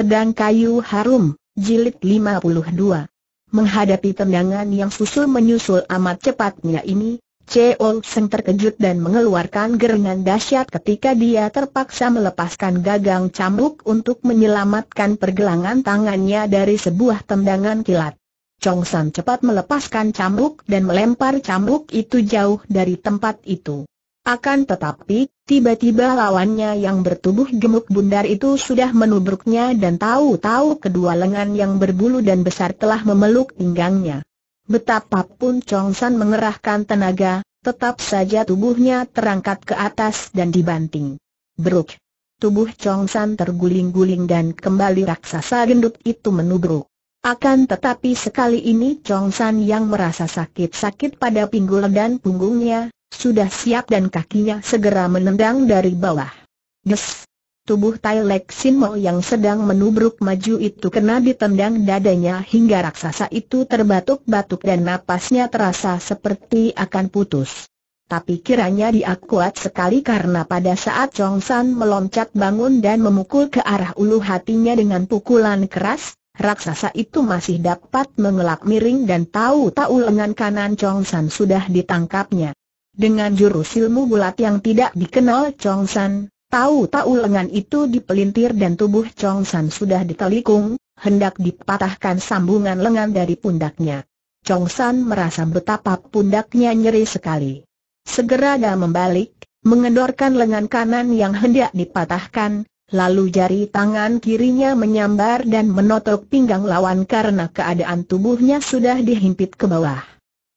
Pedang Kayu Harum, Jilid 52 Menghadapi tendangan yang susul menyusul amat cepatnya ini, Cheol Seng terkejut dan mengeluarkan gerengan dahsyat ketika dia terpaksa melepaskan gagang cambuk untuk menyelamatkan pergelangan tangannya dari sebuah tendangan kilat. Chong San cepat melepaskan cambuk dan melempar cambuk itu jauh dari tempat itu. Akan tetapi, Tiba-tiba lawannya yang bertubuh gemuk bundar itu sudah menubruknya dan tahu-tahu kedua lengan yang berbulu dan besar telah memeluk pinggangnya. Betapapun Chong San mengerahkan tenaga, tetap saja tubuhnya terangkat ke atas dan dibanting. Beruk! Tubuh Chong San terguling-guling dan kembali raksasa gendut itu menubruk. Akan tetapi sekali ini Chong San yang merasa sakit-sakit pada pinggul dan punggungnya, sudah siap dan kakinya segera menendang dari bawah. Des! Tubuh Tai Lek Sin Mo yang sedang menubruk maju itu kena ditendang dadanya hingga raksasa itu terbatuk-batuk dan napasnya terasa seperti akan putus. Tapi kiranya dia kuat sekali karena pada saat Chong San meloncat bangun dan memukul ke arah ulu hatinya dengan pukulan keras, Raksasa itu masih dapat mengelak miring dan tahu-tahu lengan kanan Chong San sudah ditangkapnya. Dengan jurus ilmu bulat yang tidak dikenal Chong San, tahu-tahu lengan itu dipelintir dan tubuh Chong San sudah ditelikung, hendak dipatahkan sambungan lengan dari pundaknya. Chong San merasa betapa pundaknya nyeri sekali. Segera dia membalik, mengendorkan lengan kanan yang hendak dipatahkan, Lalu jari tangan kirinya menyambar dan menotok pinggang lawan karena keadaan tubuhnya sudah dihimpit ke bawah.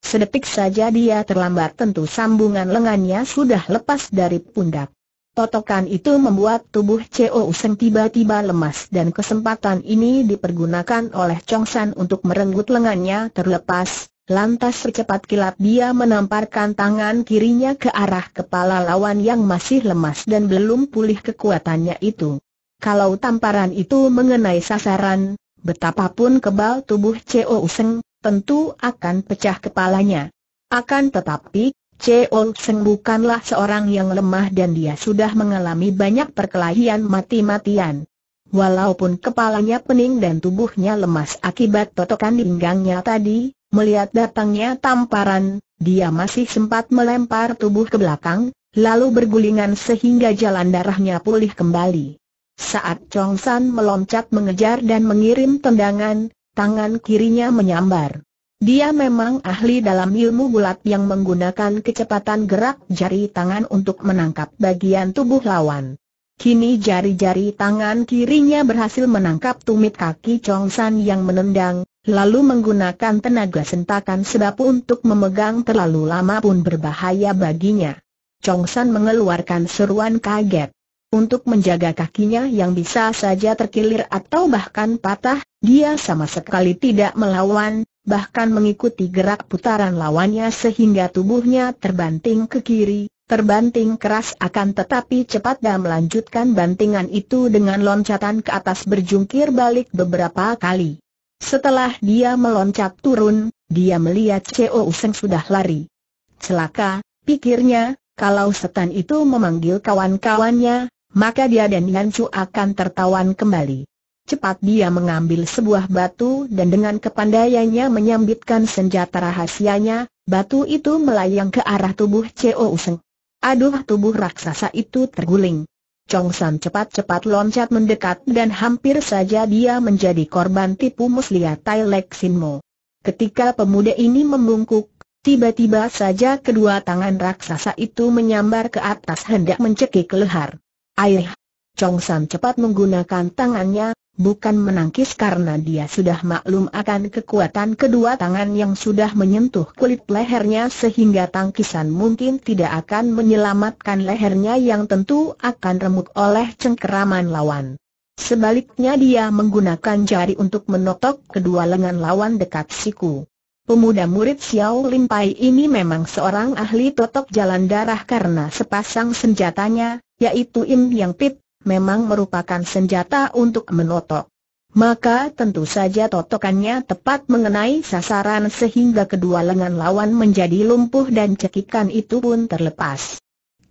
Sedetik saja dia terlambat tentu sambungan lengannya sudah lepas dari pundak. Totokan itu membuat tubuh C.O. Useng tiba-tiba lemas dan kesempatan ini dipergunakan oleh Chong San untuk merenggut lengannya terlepas, Lantas secepat kilat dia menamparkan tangan kirinya ke arah kepala lawan yang masih lemas dan belum pulih kekuatannya itu. Kalau tamparan itu mengenai sasaran, betapapun kebal tubuh Cho Useng, tentu akan pecah kepalanya. Akan tetapi, Cho Useng bukanlah seorang yang lemah dan dia sudah mengalami banyak perkelahian mati-matian. Walaupun kepalanya pening dan tubuhnya lemas akibat totokan pinggangnya tadi, Melihat datangnya tamparan, dia masih sempat melempar tubuh ke belakang, lalu bergulingan sehingga jalan darahnya pulih kembali. Saat Chong San meloncat mengejar dan mengirim tendangan, tangan kirinya menyambar. Dia memang ahli dalam ilmu bulat yang menggunakan kecepatan gerak jari tangan untuk menangkap bagian tubuh lawan. Kini jari-jari tangan kirinya berhasil menangkap tumit kaki Chong San yang menendang, lalu menggunakan tenaga sentakan sebab untuk memegang terlalu lama pun berbahaya baginya. Chong San mengeluarkan seruan kaget. Untuk menjaga kakinya yang bisa saja terkilir atau bahkan patah, dia sama sekali tidak melawan, bahkan mengikuti gerak putaran lawannya sehingga tubuhnya terbanting ke kiri, terbanting keras akan tetapi cepat dan melanjutkan bantingan itu dengan loncatan ke atas berjungkir balik beberapa kali. Setelah dia meloncat turun, dia melihat Ceo Useng sudah lari. Celaka, pikirnya, kalau setan itu memanggil kawan-kawannya, maka dia dan Yan Chu akan tertawan kembali. Cepat dia mengambil sebuah batu dan dengan kepandaiannya menyambitkan senjata rahasianya, batu itu melayang ke arah tubuh Ceo Useng. Aduh tubuh raksasa itu terguling. Chong San cepat-cepat loncat mendekat dan hampir saja dia menjadi korban tipu muslihat Tai Lek Sin Mo. Ketika pemuda ini membungkuk, tiba-tiba saja kedua tangan raksasa itu menyambar ke atas hendak mencekik leher. Aih! Chong San cepat menggunakan tangannya, bukan menangkis karena dia sudah maklum akan kekuatan kedua tangan yang sudah menyentuh kulit lehernya sehingga tangkisan mungkin tidak akan menyelamatkan lehernya yang tentu akan remuk oleh cengkeraman lawan. Sebaliknya dia menggunakan jari untuk menotok kedua lengan lawan dekat siku. Pemuda murid Xiao Lim Pai ini memang seorang ahli totok jalan darah karena sepasang senjatanya, yaitu Im Yang Pit memang merupakan senjata untuk menotok. Maka tentu saja totokannya tepat mengenai sasaran sehingga kedua lengan lawan menjadi lumpuh dan cekikan itu pun terlepas.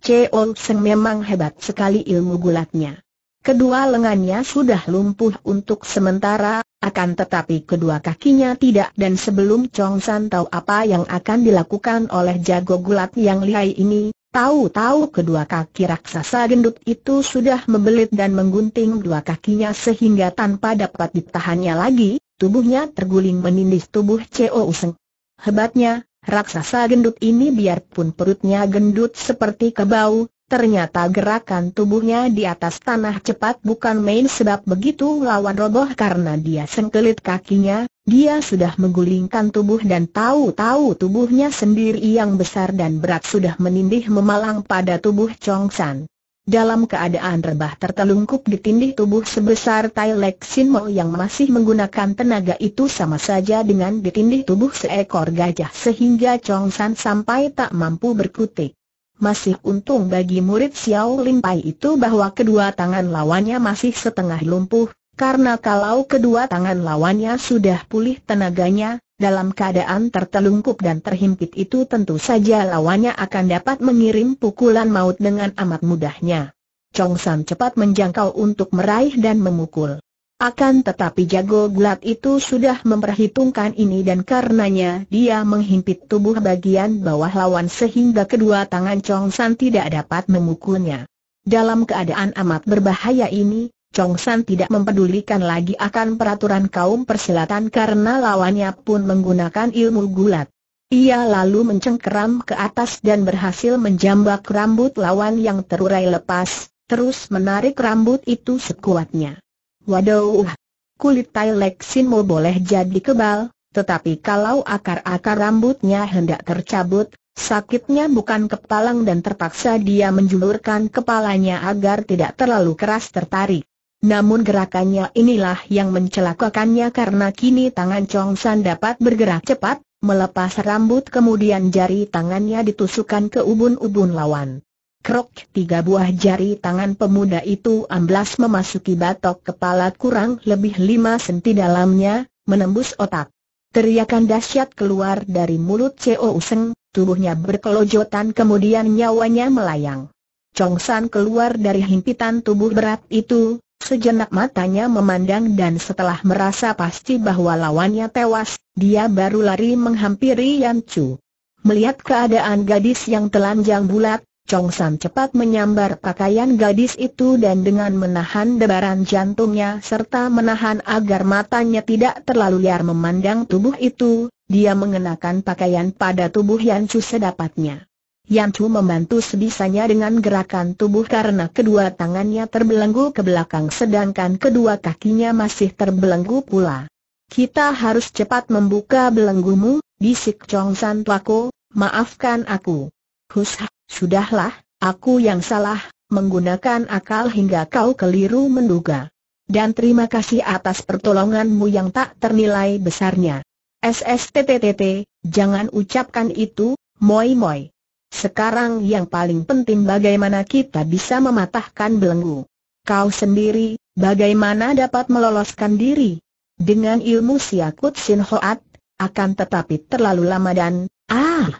Cheol Seng memang hebat sekali ilmu gulatnya. Kedua lengannya sudah lumpuh untuk sementara, akan tetapi kedua kakinya tidak dan sebelum Chong San tahu apa yang akan dilakukan oleh jago gulat yang lihai ini, Tahu-tahu kedua kaki raksasa gendut itu sudah membelit dan menggunting dua kakinya sehingga tanpa dapat ditahannya lagi, tubuhnya terguling menindih tubuh C.O. Useng. Hebatnya, raksasa gendut ini biarpun perutnya gendut seperti kebau, Ternyata gerakan tubuhnya di atas tanah cepat bukan main sebab begitu lawan roboh karena dia sengkelit kakinya, dia sudah menggulingkan tubuh dan tahu-tahu tubuhnya sendiri yang besar dan berat sudah menindih memalang pada tubuh Chong San. Dalam keadaan rebah tertelungkup ditindih tubuh sebesar Tai Lek Sin Mo yang masih menggunakan tenaga itu sama saja dengan ditindih tubuh seekor gajah sehingga Chong San sampai tak mampu berkutik. Masih untung bagi murid Xiao Lim itu bahwa kedua tangan lawannya masih setengah lumpuh, karena kalau kedua tangan lawannya sudah pulih tenaganya, dalam keadaan tertelungkup dan terhimpit itu tentu saja lawannya akan dapat mengirim pukulan maut dengan amat mudahnya. Chong San cepat menjangkau untuk meraih dan memukul. Akan tetapi jago gelat itu sudah memperhitungkan ini dan karenanya dia menghimpit tubuh bagian bawah lawan sehingga kedua tangan Chong San tidak dapat memukulnya. Dalam keadaan amat berbahaya ini, Chong San tidak mempedulikan lagi akan peraturan kaum persilatan karena lawannya pun menggunakan ilmu gulat. Ia lalu mencengkeram ke atas dan berhasil menjambak rambut lawan yang terurai lepas, terus menarik rambut itu sekuatnya. Waduh, kulit Tai Lek Sinmo boleh jadi kebal, tetapi kalau akar-akar rambutnya hendak tercabut, sakitnya bukan kepalang dan terpaksa dia menjulurkan kepalanya agar tidak terlalu keras tertarik. Namun gerakannya inilah yang mencelakakannya karena kini tangan Chong San dapat bergerak cepat, melepas rambut kemudian jari tangannya ditusukkan ke ubun-ubun lawan. Krok tiga buah jari tangan pemuda itu amblas memasuki batok kepala kurang lebih lima senti dalamnya, menembus otak. Teriakan dahsyat keluar dari mulut Ceo Useng, tubuhnya berkelojotan kemudian nyawanya melayang. Chong San keluar dari himpitan tubuh berat itu, sejenak matanya memandang dan setelah merasa pasti bahwa lawannya tewas, dia baru lari menghampiri Yan Chu. Melihat keadaan gadis yang telanjang bulat, Chong San cepat menyambar pakaian gadis itu dan dengan menahan debaran jantungnya serta menahan agar matanya tidak terlalu liar memandang tubuh itu, dia mengenakan pakaian pada tubuh Yan Chu sedapatnya. Yan Chu membantu sebisanya dengan gerakan tubuh karena kedua tangannya terbelenggu ke belakang sedangkan kedua kakinya masih terbelenggu pula. Kita harus cepat membuka belenggumu, bisik Chong San Tuako, maafkan aku. Hus Sudahlah, aku yang salah, menggunakan akal hingga kau keliru menduga. Dan terima kasih atas pertolonganmu yang tak ternilai besarnya. SSTTTT, jangan ucapkan itu, moi moi. Sekarang yang paling penting bagaimana kita bisa mematahkan belenggu. Kau sendiri, bagaimana dapat meloloskan diri? Dengan ilmu siakut sinhoat, akan tetapi terlalu lama dan, ah,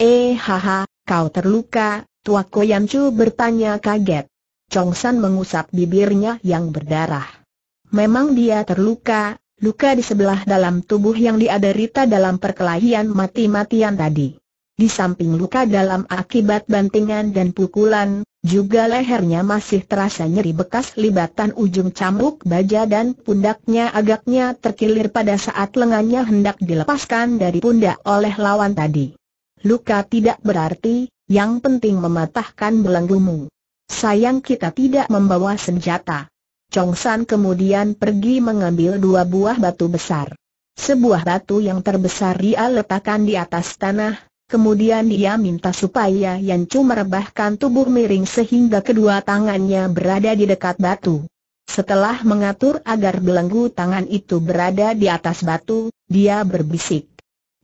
Eh haha, kau terluka, Tua Koyamcu bertanya kaget. Chong San mengusap bibirnya yang berdarah. Memang dia terluka, luka di sebelah dalam tubuh yang diaderita dalam perkelahian mati-matian tadi. Di samping luka dalam akibat bantingan dan pukulan, juga lehernya masih terasa nyeri bekas libatan ujung cambuk baja dan pundaknya agaknya terkilir pada saat lengannya hendak dilepaskan dari pundak oleh lawan tadi luka tidak berarti, yang penting mematahkan belenggumu. Sayang kita tidak membawa senjata. Chong San kemudian pergi mengambil dua buah batu besar. Sebuah batu yang terbesar dia letakkan di atas tanah, kemudian dia minta supaya Chu merebahkan tubuh miring sehingga kedua tangannya berada di dekat batu. Setelah mengatur agar belenggu tangan itu berada di atas batu, dia berbisik.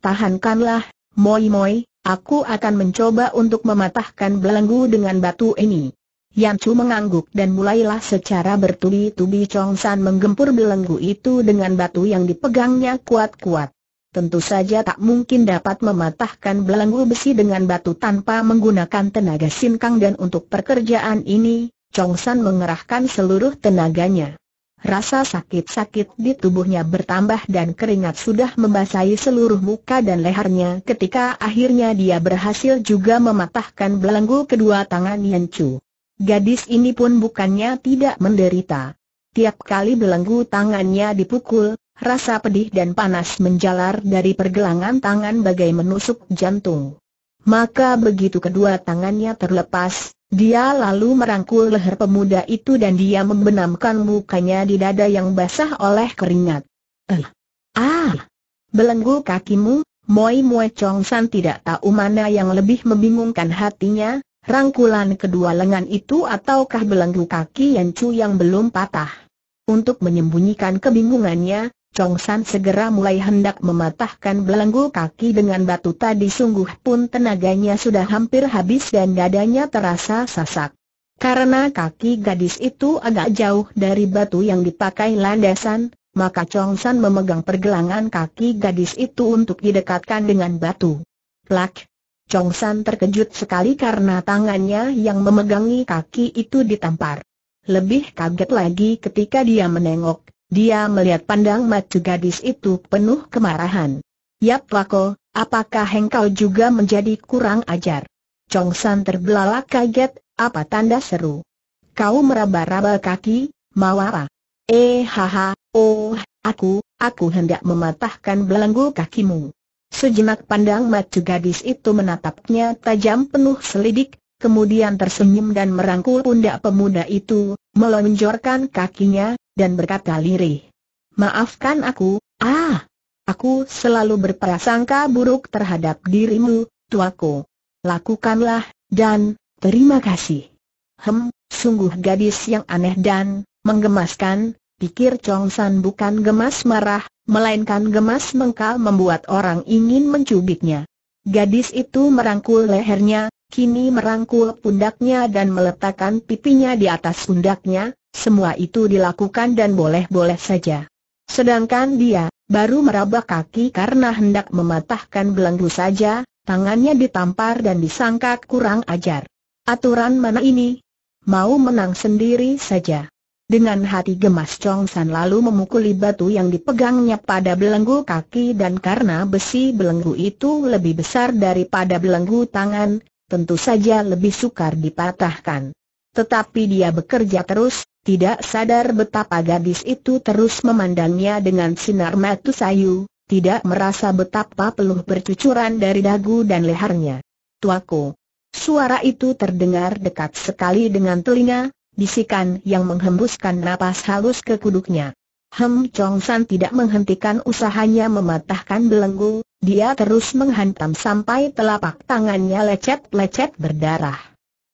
Tahankanlah, Moi-moi, aku akan mencoba untuk mematahkan belenggu dengan batu ini. Yan Chu mengangguk dan mulailah secara bertubi-tubi Chong San menggempur belenggu itu dengan batu yang dipegangnya kuat-kuat. Tentu saja tak mungkin dapat mematahkan belenggu besi dengan batu tanpa menggunakan tenaga sinkang dan untuk pekerjaan ini, Chong San mengerahkan seluruh tenaganya. Rasa sakit-sakit di tubuhnya bertambah dan keringat sudah membasahi seluruh muka dan lehernya ketika akhirnya dia berhasil juga mematahkan belenggu kedua tangan Yan Chu. Gadis ini pun bukannya tidak menderita. Tiap kali belenggu tangannya dipukul, rasa pedih dan panas menjalar dari pergelangan tangan bagai menusuk jantung. Maka begitu kedua tangannya terlepas, dia lalu merangkul leher pemuda itu dan dia membenamkan mukanya di dada yang basah oleh keringat. Eh. Ah! Belenggu kakimu, Moi Moi Chong San tidak tahu mana yang lebih membingungkan hatinya, rangkulan kedua lengan itu ataukah belenggu kaki Yan Chu yang belum patah. Untuk menyembunyikan kebingungannya, Chong San segera mulai hendak mematahkan belenggu kaki dengan batu tadi sungguh pun tenaganya sudah hampir habis dan dadanya terasa sasak. Karena kaki gadis itu agak jauh dari batu yang dipakai landasan, maka Chong San memegang pergelangan kaki gadis itu untuk didekatkan dengan batu. Plak! Chong San terkejut sekali karena tangannya yang memegangi kaki itu ditampar. Lebih kaget lagi ketika dia menengok, dia melihat pandang mata gadis itu penuh kemarahan. Yap Lako, apakah engkau juga menjadi kurang ajar? Chong San terbelalak kaget, apa tanda seru? Kau meraba-raba kaki, mau apa? Eh haha, oh, aku, aku hendak mematahkan belenggu kakimu. Sejenak pandang mata gadis itu menatapnya tajam penuh selidik, kemudian tersenyum dan merangkul pundak pemuda itu, melonjorkan kakinya, dan berkata lirih. Maafkan aku, ah! Aku selalu berprasangka buruk terhadap dirimu, tuaku. Lakukanlah, dan, terima kasih. Hem, sungguh gadis yang aneh dan, menggemaskan, pikir Chong San bukan gemas marah, melainkan gemas mengkal membuat orang ingin mencubitnya. Gadis itu merangkul lehernya, kini merangkul pundaknya dan meletakkan pipinya di atas pundaknya, semua itu dilakukan dan boleh-boleh saja. Sedangkan dia, baru meraba kaki karena hendak mematahkan belenggu saja, tangannya ditampar dan disangka kurang ajar. Aturan mana ini? Mau menang sendiri saja. Dengan hati gemas Chong San lalu memukuli batu yang dipegangnya pada belenggu kaki dan karena besi belenggu itu lebih besar daripada belenggu tangan, tentu saja lebih sukar dipatahkan. Tetapi dia bekerja terus, tidak sadar betapa gadis itu terus memandangnya dengan sinar mata sayu, tidak merasa betapa peluh bercucuran dari dagu dan lehernya. Tuaku. Suara itu terdengar dekat sekali dengan telinga, bisikan yang menghembuskan napas halus ke kuduknya. Hem Chong San tidak menghentikan usahanya mematahkan belenggu, dia terus menghantam sampai telapak tangannya lecet-lecet berdarah.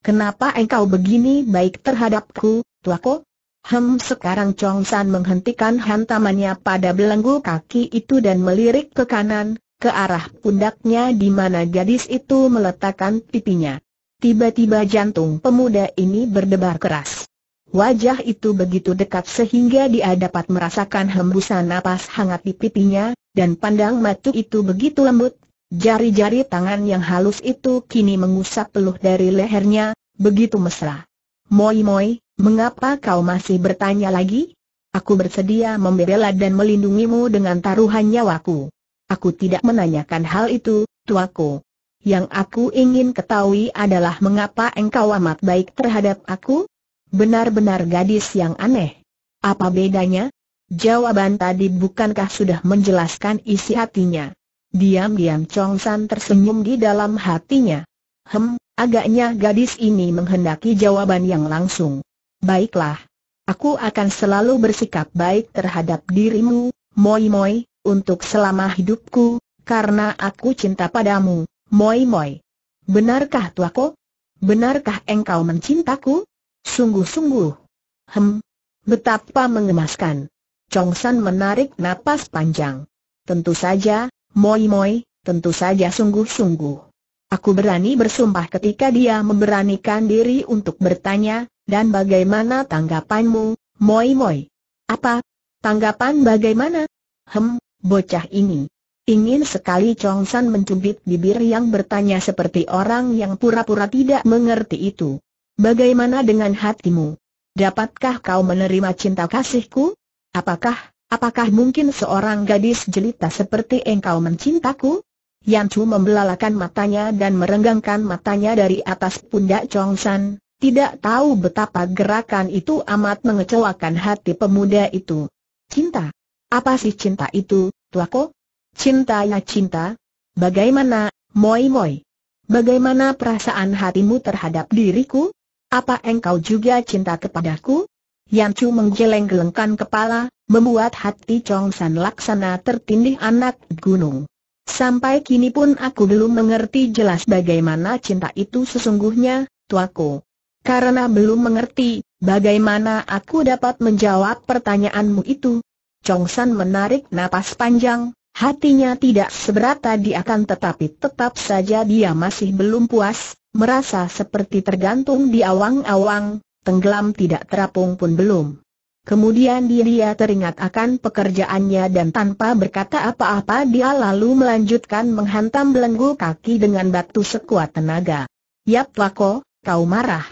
Kenapa engkau begini baik terhadapku, tuaku? Hem sekarang Chong San menghentikan hantamannya pada belenggu kaki itu dan melirik ke kanan, ke arah pundaknya di mana gadis itu meletakkan pipinya. Tiba-tiba jantung pemuda ini berdebar keras. Wajah itu begitu dekat sehingga dia dapat merasakan hembusan napas hangat di pipinya, dan pandang matu itu begitu lembut, jari-jari tangan yang halus itu kini mengusap peluh dari lehernya, begitu mesra. Moi Moi, mengapa kau masih bertanya lagi? Aku bersedia membela dan melindungimu dengan taruhan nyawaku. Aku tidak menanyakan hal itu, tuaku. Yang aku ingin ketahui adalah mengapa engkau amat baik terhadap aku? Benar-benar gadis yang aneh. Apa bedanya? Jawaban tadi bukankah sudah menjelaskan isi hatinya? Diam-diam Chong San tersenyum di dalam hatinya. Hem, agaknya gadis ini menghendaki jawaban yang langsung. Baiklah. Aku akan selalu bersikap baik terhadap dirimu, Moi Moi, untuk selama hidupku, karena aku cinta padamu, Moi Moi. Benarkah tuaku? Benarkah engkau mencintaku? Sungguh-sungguh. Hem, betapa mengemaskan. Chong San menarik napas panjang. Tentu saja, Moi Moi, tentu saja sungguh-sungguh. Aku berani bersumpah ketika dia memberanikan diri untuk bertanya, dan bagaimana tanggapanmu, Moi Moi? Apa? Tanggapan bagaimana? Hem, bocah ini. Ingin sekali Chong San mencubit bibir yang bertanya seperti orang yang pura-pura tidak mengerti itu. Bagaimana dengan hatimu? Dapatkah kau menerima cinta kasihku? Apakah, apakah mungkin seorang gadis jelita seperti engkau mencintaku? Yan Chu membelalakan matanya dan merenggangkan matanya dari atas pundak Chong San, tidak tahu betapa gerakan itu amat mengecewakan hati pemuda itu. Cinta? Apa sih cinta itu, tuako? Cinta ya cinta? Bagaimana, moi moi? Bagaimana perasaan hatimu terhadap diriku? Apa engkau juga cinta kepadaku? Yang Chu menggeleng-gelengkan kepala, membuat hati Chong San Laksana tertindih anak gunung. Sampai kini pun aku belum mengerti jelas bagaimana cinta itu sesungguhnya, tuaku. Karena belum mengerti, bagaimana aku dapat menjawab pertanyaanmu itu? Chong San menarik napas panjang, hatinya tidak seberat tadi akan tetapi tetap saja dia masih belum puas, merasa seperti tergantung di awang-awang, tenggelam tidak terapung pun belum. Kemudian dia teringat akan pekerjaannya dan tanpa berkata apa-apa dia lalu melanjutkan menghantam belenggu kaki dengan batu sekuat tenaga. Yap Lako, kau marah.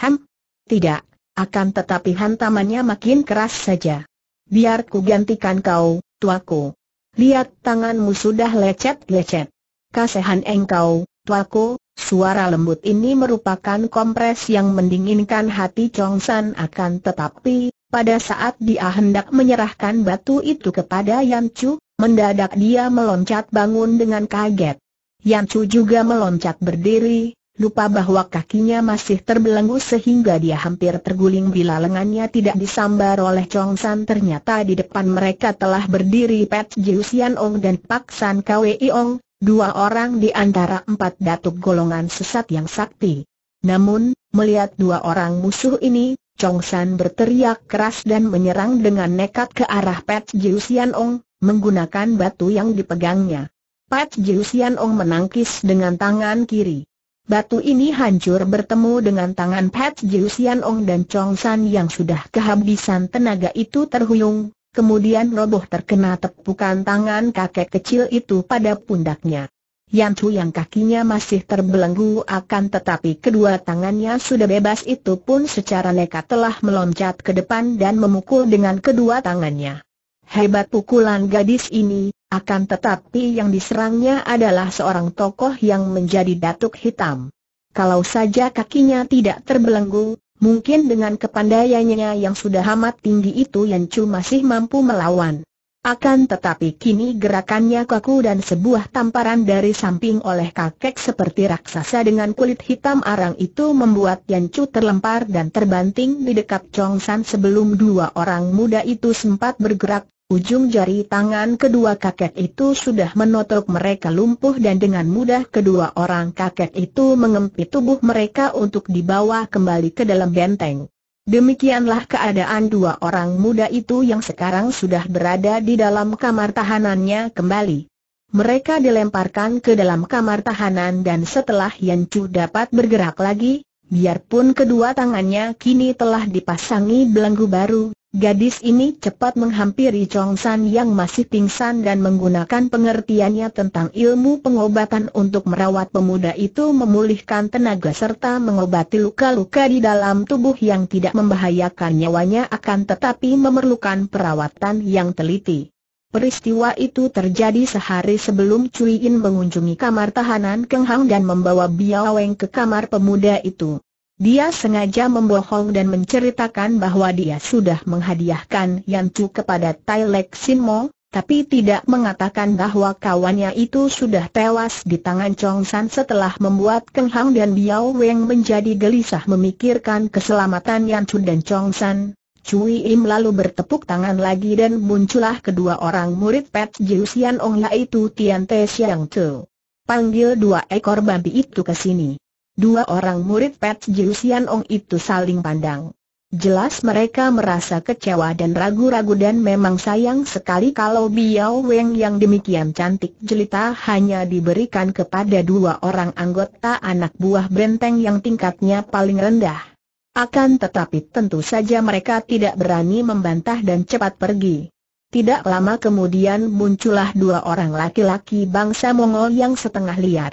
Hem, Tidak, akan tetapi hantamannya makin keras saja. Biar ku gantikan kau, tuaku. Lihat tanganmu sudah lecet-lecet. Kasehan engkau, tuaku, Suara lembut ini merupakan kompres yang mendinginkan hati Chong San akan tetapi, pada saat dia hendak menyerahkan batu itu kepada Yan Chu, mendadak dia meloncat bangun dengan kaget. Yan Chu juga meloncat berdiri, lupa bahwa kakinya masih terbelenggu sehingga dia hampir terguling bila lengannya tidak disambar oleh Chong San ternyata di depan mereka telah berdiri Pat Jiu Xian Ong dan Pak San Kwei Ong, dua orang di antara empat datuk golongan sesat yang sakti. Namun, melihat dua orang musuh ini, Chong San berteriak keras dan menyerang dengan nekat ke arah Pat Jiu Ong, menggunakan batu yang dipegangnya. Pat Jiu Ong menangkis dengan tangan kiri. Batu ini hancur bertemu dengan tangan Pat Jiu Ong dan Chong San yang sudah kehabisan tenaga itu terhuyung, kemudian roboh terkena tepukan tangan kakek kecil itu pada pundaknya. Yan Chu yang kakinya masih terbelenggu akan tetapi kedua tangannya sudah bebas itu pun secara nekat telah meloncat ke depan dan memukul dengan kedua tangannya. Hebat pukulan gadis ini, akan tetapi yang diserangnya adalah seorang tokoh yang menjadi datuk hitam. Kalau saja kakinya tidak terbelenggu, Mungkin dengan kepandaiannya yang sudah amat tinggi itu Yan Chu masih mampu melawan. Akan tetapi kini gerakannya kaku dan sebuah tamparan dari samping oleh kakek seperti raksasa dengan kulit hitam arang itu membuat Yan Chu terlempar dan terbanting di dekat Chong San sebelum dua orang muda itu sempat bergerak Ujung jari tangan kedua kakek itu sudah menotok mereka lumpuh dan dengan mudah kedua orang kakek itu mengempit tubuh mereka untuk dibawa kembali ke dalam benteng. Demikianlah keadaan dua orang muda itu yang sekarang sudah berada di dalam kamar tahanannya kembali. Mereka dilemparkan ke dalam kamar tahanan dan setelah Yan Chu dapat bergerak lagi, biarpun kedua tangannya kini telah dipasangi belenggu baru, Gadis ini cepat menghampiri Chong San yang masih pingsan dan menggunakan pengertiannya tentang ilmu pengobatan untuk merawat pemuda itu memulihkan tenaga serta mengobati luka-luka di dalam tubuh yang tidak membahayakan nyawanya akan tetapi memerlukan perawatan yang teliti. Peristiwa itu terjadi sehari sebelum Cui In mengunjungi kamar tahanan Keng Hang dan membawa Biao Weng ke kamar pemuda itu. Dia sengaja membohong dan menceritakan bahwa dia sudah menghadiahkan Yantu kepada Tai Lek Sin Mo, tapi tidak mengatakan bahwa kawannya itu sudah tewas di tangan Chong San setelah membuat Keng Hang dan Biao Weng menjadi gelisah memikirkan keselamatan Yantu dan Chong San. Cui Im lalu bertepuk tangan lagi dan muncullah kedua orang murid Pet Jiusian Ong yaitu Tian Te Siang Tu. Panggil dua ekor babi itu ke sini. Dua orang murid Pet Jiusian Ong itu saling pandang. Jelas mereka merasa kecewa dan ragu-ragu dan memang sayang sekali kalau Biao Weng yang demikian cantik jelita hanya diberikan kepada dua orang anggota anak buah benteng yang tingkatnya paling rendah. Akan tetapi tentu saja mereka tidak berani membantah dan cepat pergi. Tidak lama kemudian muncullah dua orang laki-laki bangsa Mongol yang setengah liar.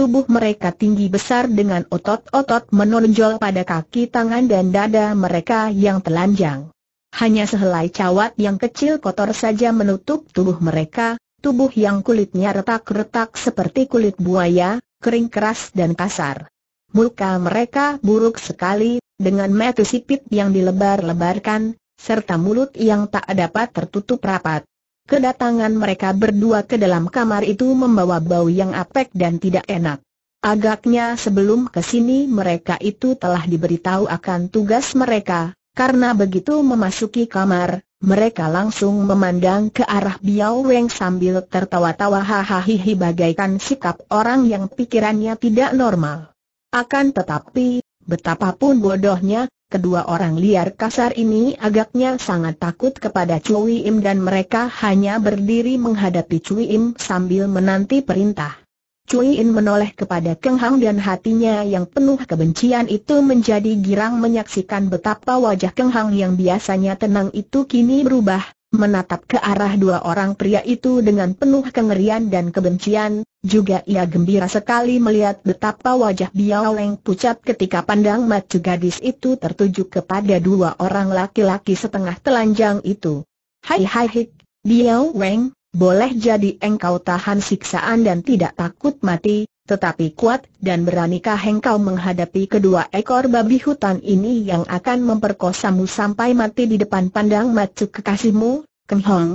Tubuh mereka tinggi besar dengan otot-otot menonjol pada kaki tangan dan dada mereka yang telanjang. Hanya sehelai cawat yang kecil kotor saja menutup tubuh mereka, tubuh yang kulitnya retak-retak seperti kulit buaya, kering keras dan kasar. Muka mereka buruk sekali, dengan mata sipit yang dilebar-lebarkan, serta mulut yang tak dapat tertutup rapat. Kedatangan mereka berdua ke dalam kamar itu membawa bau yang apek dan tidak enak. Agaknya sebelum ke sini mereka itu telah diberitahu akan tugas mereka, karena begitu memasuki kamar, mereka langsung memandang ke arah Biao Weng sambil tertawa-tawa hahaha bagaikan sikap orang yang pikirannya tidak normal. Akan tetapi, betapapun bodohnya, kedua orang liar kasar ini agaknya sangat takut kepada Cui Im dan mereka hanya berdiri menghadapi Cui Im sambil menanti perintah. Cui Im menoleh kepada Keng Hang dan hatinya yang penuh kebencian itu menjadi girang menyaksikan betapa wajah Keng Hang yang biasanya tenang itu kini berubah, menatap ke arah dua orang pria itu dengan penuh kengerian dan kebencian, juga ia gembira sekali melihat betapa wajah Biao Leng pucat ketika pandang mata gadis itu tertuju kepada dua orang laki-laki setengah telanjang itu. Hai hai hik, Biao Leng, boleh jadi engkau tahan siksaan dan tidak takut mati, tetapi kuat, dan beranikah engkau menghadapi kedua ekor babi hutan ini yang akan memperkosamu sampai mati di depan pandang macu kekasihmu, Hong?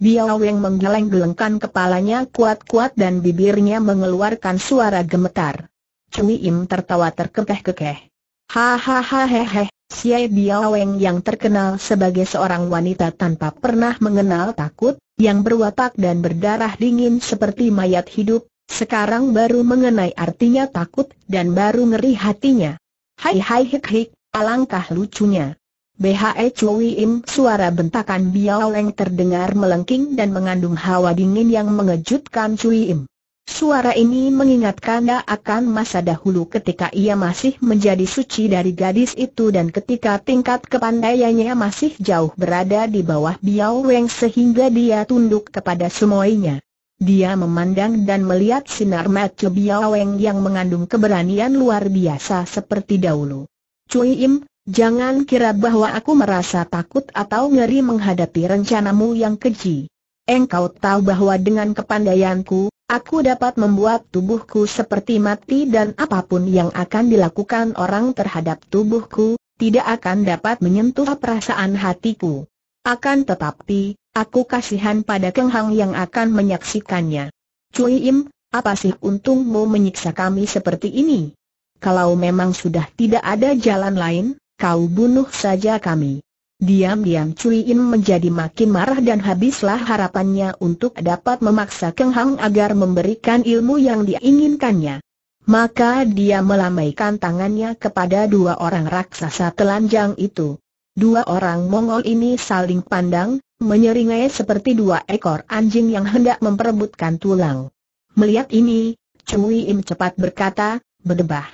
Biao Weng menggeleng-gelengkan kepalanya kuat-kuat dan bibirnya mengeluarkan suara gemetar. Cui Im tertawa terkekeh-kekeh. Hahaha hehe, Siai Biao yang terkenal sebagai seorang wanita tanpa pernah mengenal takut, yang berwatak dan berdarah dingin seperti mayat hidup, sekarang baru mengenai artinya takut dan baru ngeri hatinya. Hai hai hik hik, alangkah lucunya. BHE Chui Im suara bentakan Biao Leng terdengar melengking dan mengandung hawa dingin yang mengejutkan Chui Im. Suara ini mengingatkan dia akan masa dahulu ketika ia masih menjadi suci dari gadis itu dan ketika tingkat kepandaiannya masih jauh berada di bawah Biao Leng sehingga dia tunduk kepada semuanya. Dia memandang dan melihat sinar mata Biaweng yang mengandung keberanian luar biasa seperti dahulu. Cui Im, jangan kira bahwa aku merasa takut atau ngeri menghadapi rencanamu yang keji. Engkau tahu bahwa dengan kepandaianku, aku dapat membuat tubuhku seperti mati dan apapun yang akan dilakukan orang terhadap tubuhku, tidak akan dapat menyentuh perasaan hatiku. Akan tetapi, aku kasihan pada Keng Hang yang akan menyaksikannya. Cui Im, apa sih untungmu menyiksa kami seperti ini? Kalau memang sudah tidak ada jalan lain, kau bunuh saja kami. Diam-diam Cui Im menjadi makin marah dan habislah harapannya untuk dapat memaksa Keng Hang agar memberikan ilmu yang diinginkannya. Maka dia melambaikan tangannya kepada dua orang raksasa telanjang itu. Dua orang Mongol ini saling pandang, menyeringai seperti dua ekor anjing yang hendak memperebutkan tulang. Melihat ini, Cui Im cepat berkata, berdebah.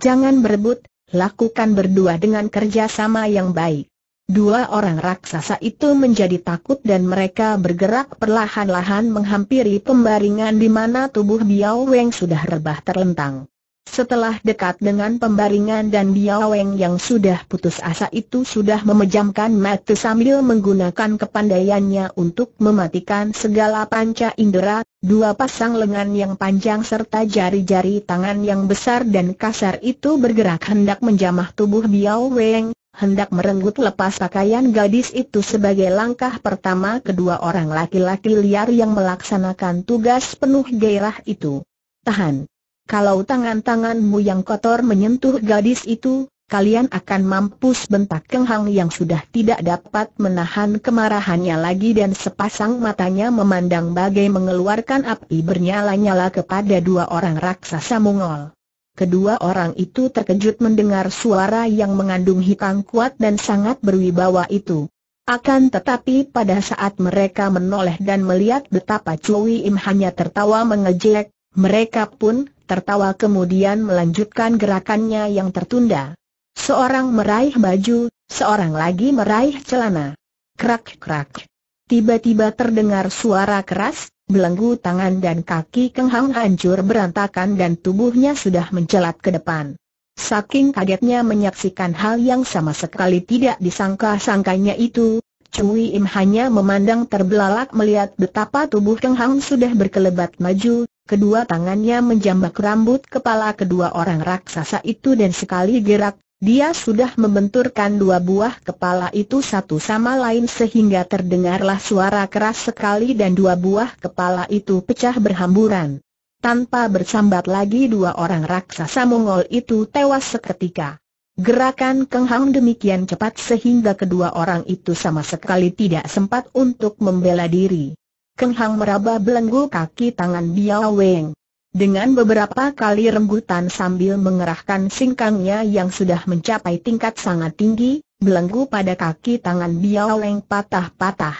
Jangan berebut, lakukan berdua dengan kerjasama yang baik. Dua orang raksasa itu menjadi takut dan mereka bergerak perlahan-lahan menghampiri pembaringan di mana tubuh Biao Weng sudah rebah terlentang. Setelah dekat dengan pembaringan dan Biaweng yang sudah putus asa itu sudah memejamkan mata sambil menggunakan kepandaiannya untuk mematikan segala panca indera, dua pasang lengan yang panjang serta jari-jari tangan yang besar dan kasar itu bergerak hendak menjamah tubuh Biaweng, hendak merenggut lepas pakaian gadis itu sebagai langkah pertama kedua orang laki-laki liar yang melaksanakan tugas penuh gairah itu. Tahan, kalau tangan-tanganmu yang kotor menyentuh gadis itu, kalian akan mampus bentak kenghang yang sudah tidak dapat menahan kemarahannya lagi dan sepasang matanya memandang bagai mengeluarkan api bernyala-nyala kepada dua orang raksasa Mongol. Kedua orang itu terkejut mendengar suara yang mengandung hitam kuat dan sangat berwibawa itu. Akan tetapi pada saat mereka menoleh dan melihat betapa Cui Im hanya tertawa mengejek, mereka pun tertawa kemudian melanjutkan gerakannya yang tertunda. Seorang meraih baju, seorang lagi meraih celana. Krak-krak. Tiba-tiba terdengar suara keras, belenggu tangan dan kaki Keng Hang hancur berantakan dan tubuhnya sudah mencelat ke depan. Saking kagetnya menyaksikan hal yang sama sekali tidak disangka-sangkanya itu, Cui Im hanya memandang terbelalak melihat betapa tubuh Keng Hang sudah berkelebat maju, kedua tangannya menjambak rambut kepala kedua orang raksasa itu dan sekali gerak, dia sudah membenturkan dua buah kepala itu satu sama lain sehingga terdengarlah suara keras sekali dan dua buah kepala itu pecah berhamburan. Tanpa bersambat lagi dua orang raksasa Mongol itu tewas seketika. Gerakan kenghang demikian cepat sehingga kedua orang itu sama sekali tidak sempat untuk membela diri. Kenghang meraba belenggu kaki tangan Biao Weng. Dengan beberapa kali rembutan sambil mengerahkan singkangnya yang sudah mencapai tingkat sangat tinggi, belenggu pada kaki tangan Biao Weng patah-patah.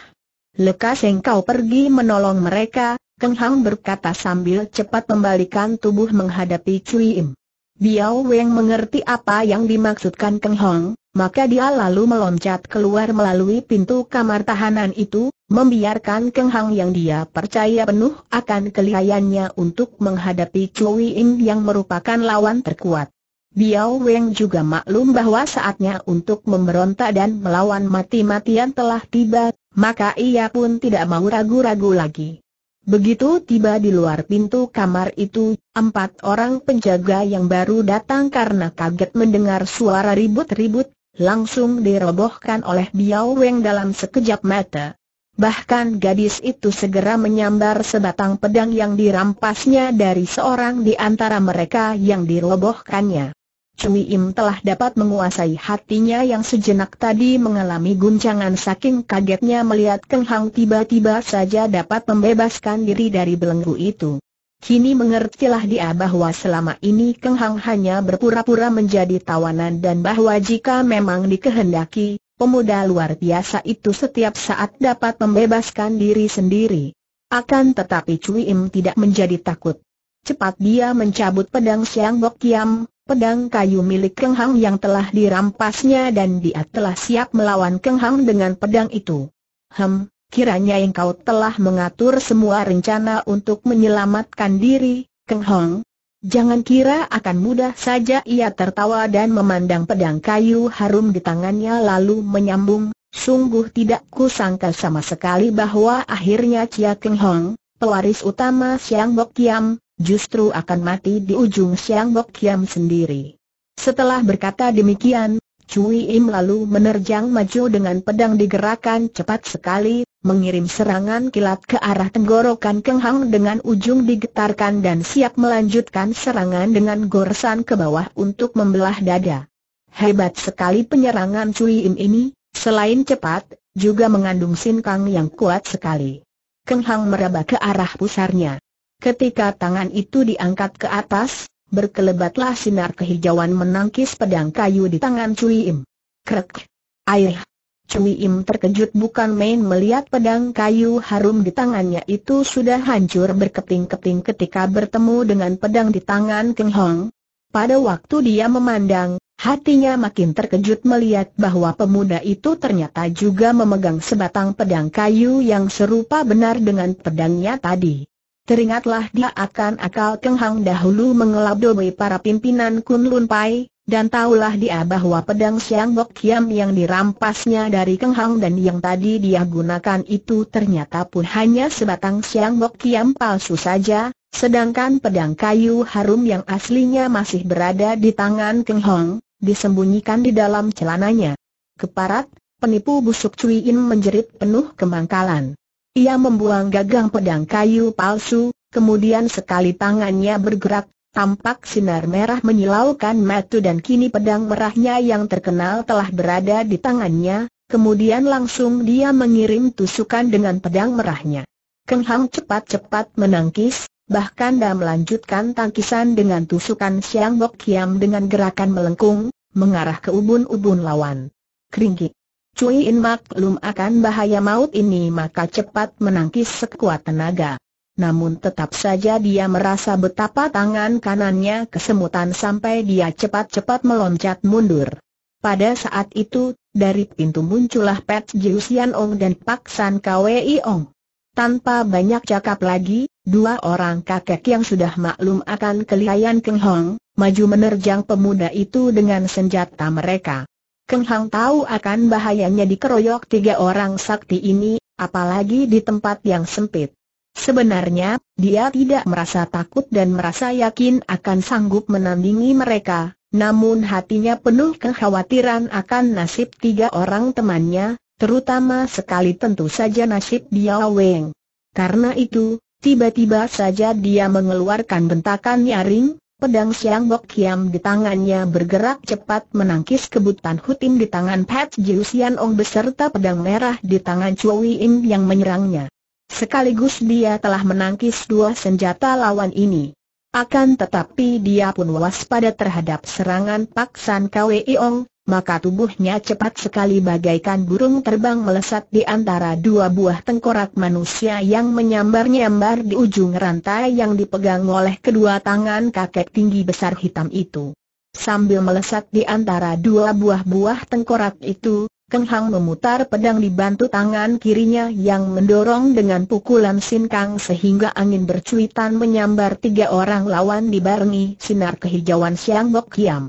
Lekas engkau pergi menolong mereka, kenghang berkata sambil cepat membalikan tubuh menghadapi Cui Im. Biao Weng mengerti apa yang dimaksudkan Keng Hong, maka dia lalu meloncat keluar melalui pintu kamar tahanan itu, membiarkan Keng Hong yang dia percaya penuh akan kelihayannya untuk menghadapi Cui Ing yang merupakan lawan terkuat. Biao Weng juga maklum bahwa saatnya untuk memberontak dan melawan mati-matian telah tiba, maka ia pun tidak mau ragu-ragu lagi. Begitu tiba di luar pintu kamar itu, empat orang penjaga yang baru datang karena kaget mendengar suara ribut-ribut, langsung dirobohkan oleh Biao Weng dalam sekejap mata. Bahkan gadis itu segera menyambar sebatang pedang yang dirampasnya dari seorang di antara mereka yang dirobohkannya. Cui Im telah dapat menguasai hatinya yang sejenak tadi mengalami guncangan saking kagetnya melihat Keng Hang tiba-tiba saja dapat membebaskan diri dari belenggu itu. Kini mengertilah dia bahwa selama ini Keng Hang hanya berpura-pura menjadi tawanan dan bahwa jika memang dikehendaki, pemuda luar biasa itu setiap saat dapat membebaskan diri sendiri. Akan tetapi Cui Im tidak menjadi takut. Cepat dia mencabut pedang Siang Bok Kiam, pedang kayu milik Keng Hang yang telah dirampasnya dan dia telah siap melawan Keng Hang dengan pedang itu. Hem, kiranya engkau telah mengatur semua rencana untuk menyelamatkan diri, Keng Hang. Jangan kira akan mudah saja ia tertawa dan memandang pedang kayu harum di tangannya lalu menyambung, sungguh tidak kusangka sama sekali bahwa akhirnya Chia Keng Hong, pewaris utama Siang Bok Kiam, justru akan mati di ujung Siang Bok Kiam sendiri. Setelah berkata demikian, Cui Im lalu menerjang maju dengan pedang digerakkan cepat sekali, mengirim serangan kilat ke arah tenggorokan Keng Hang dengan ujung digetarkan dan siap melanjutkan serangan dengan goresan ke bawah untuk membelah dada. Hebat sekali penyerangan Cui Im ini, selain cepat, juga mengandung sinkang yang kuat sekali. Keng Hang meraba ke arah pusarnya. Ketika tangan itu diangkat ke atas, berkelebatlah sinar kehijauan menangkis pedang kayu di tangan Cui Im. Krek! Air! Cui Im terkejut bukan main melihat pedang kayu harum di tangannya itu sudah hancur berkeping-keping ketika bertemu dengan pedang di tangan Keng Hong. Pada waktu dia memandang, hatinya makin terkejut melihat bahwa pemuda itu ternyata juga memegang sebatang pedang kayu yang serupa benar dengan pedangnya tadi. Teringatlah dia akan akal kenghang dahulu mengelabui para pimpinan Kun Lun Pai, dan tahulah dia bahwa pedang Siang Bok Kiam yang dirampasnya dari kenghang dan yang tadi dia gunakan itu ternyata pun hanya sebatang Siang Bok Kiam palsu saja, sedangkan pedang kayu harum yang aslinya masih berada di tangan kenghang disembunyikan di dalam celananya. Keparat, penipu busuk Cui In menjerit penuh kemangkalan. Ia membuang gagang pedang kayu palsu, kemudian sekali tangannya bergerak, tampak sinar merah menyilaukan mata dan kini pedang merahnya yang terkenal telah berada di tangannya, kemudian langsung dia mengirim tusukan dengan pedang merahnya. Keng Hang cepat-cepat menangkis, bahkan dan melanjutkan tangkisan dengan tusukan Siang Bok Kiam dengan gerakan melengkung, mengarah ke ubun-ubun lawan. Keringgit. Cui In belum akan bahaya maut ini maka cepat menangkis sekuat tenaga. Namun tetap saja dia merasa betapa tangan kanannya kesemutan sampai dia cepat-cepat meloncat mundur. Pada saat itu, dari pintu muncullah Pet Jiusian Ong dan Pak San Kwei Ong. Tanpa banyak cakap lagi, dua orang kakek yang sudah maklum akan kelihayan Keng Hong, maju menerjang pemuda itu dengan senjata mereka. Keng Hang tahu akan bahayanya dikeroyok tiga orang sakti ini, apalagi di tempat yang sempit. Sebenarnya, dia tidak merasa takut dan merasa yakin akan sanggup menandingi mereka, namun hatinya penuh kekhawatiran akan nasib tiga orang temannya, terutama sekali tentu saja nasib Dia Weng. Karena itu, tiba-tiba saja dia mengeluarkan bentakan nyaring, Pedang Siang Bok Kiam di tangannya bergerak cepat menangkis kebutan Hutim di tangan Pat Jiu Sian Ong beserta pedang merah di tangan Wee Im yang menyerangnya. Sekaligus dia telah menangkis dua senjata lawan ini. Akan tetapi dia pun waspada terhadap serangan Pak San Kwei Ong, maka tubuhnya cepat sekali bagaikan burung terbang melesat di antara dua buah tengkorak manusia yang menyambar-nyambar di ujung rantai yang dipegang oleh kedua tangan kakek tinggi besar hitam itu. Sambil melesat di antara dua buah-buah tengkorak itu, Keng Hang memutar pedang dibantu tangan kirinya yang mendorong dengan pukulan Kang sehingga angin bercuitan menyambar tiga orang lawan dibarengi sinar kehijauan Siang Bok Kiam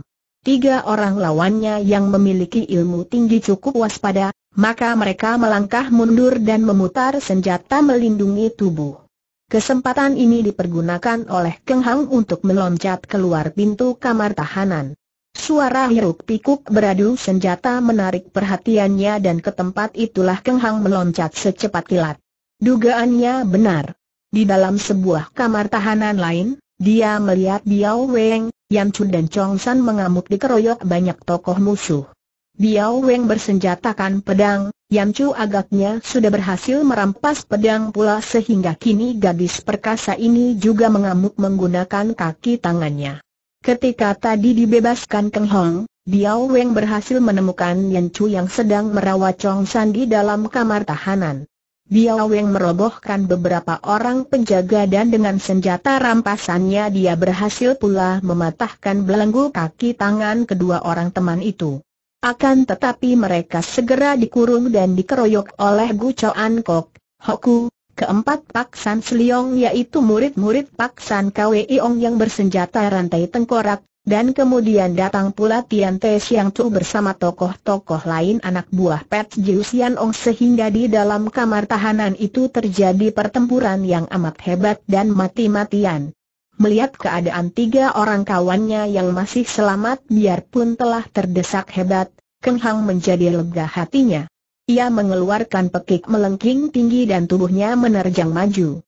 tiga orang lawannya yang memiliki ilmu tinggi cukup waspada, maka mereka melangkah mundur dan memutar senjata melindungi tubuh. Kesempatan ini dipergunakan oleh Keng Hang untuk meloncat keluar pintu kamar tahanan. Suara hiruk pikuk beradu senjata menarik perhatiannya dan ke tempat itulah Keng Hang meloncat secepat kilat. Dugaannya benar. Di dalam sebuah kamar tahanan lain, dia melihat Biao Weng, Yan Chun dan Chong San mengamuk dikeroyok banyak tokoh musuh. Biao Weng bersenjatakan pedang, Yan Chu agaknya sudah berhasil merampas pedang pula sehingga kini gadis perkasa ini juga mengamuk menggunakan kaki tangannya. Ketika tadi dibebaskan Keng Hong, Biao Weng berhasil menemukan Yan Chu yang sedang merawat Chong San di dalam kamar tahanan. Biao Weng merobohkan beberapa orang penjaga dan dengan senjata rampasannya dia berhasil pula mematahkan belenggu kaki tangan kedua orang teman itu. Akan tetapi mereka segera dikurung dan dikeroyok oleh Gu Choan Kok, Hoku, keempat Pak San Seliong yaitu murid-murid Pak San Iong yang bersenjata rantai tengkorak, dan kemudian datang pula Tian Te Siang Tu bersama tokoh-tokoh lain anak buah Pat Jiu Sian Ong sehingga di dalam kamar tahanan itu terjadi pertempuran yang amat hebat dan mati-matian. Melihat keadaan tiga orang kawannya yang masih selamat biarpun telah terdesak hebat, Keng Hang menjadi lega hatinya. Ia mengeluarkan pekik melengking tinggi dan tubuhnya menerjang maju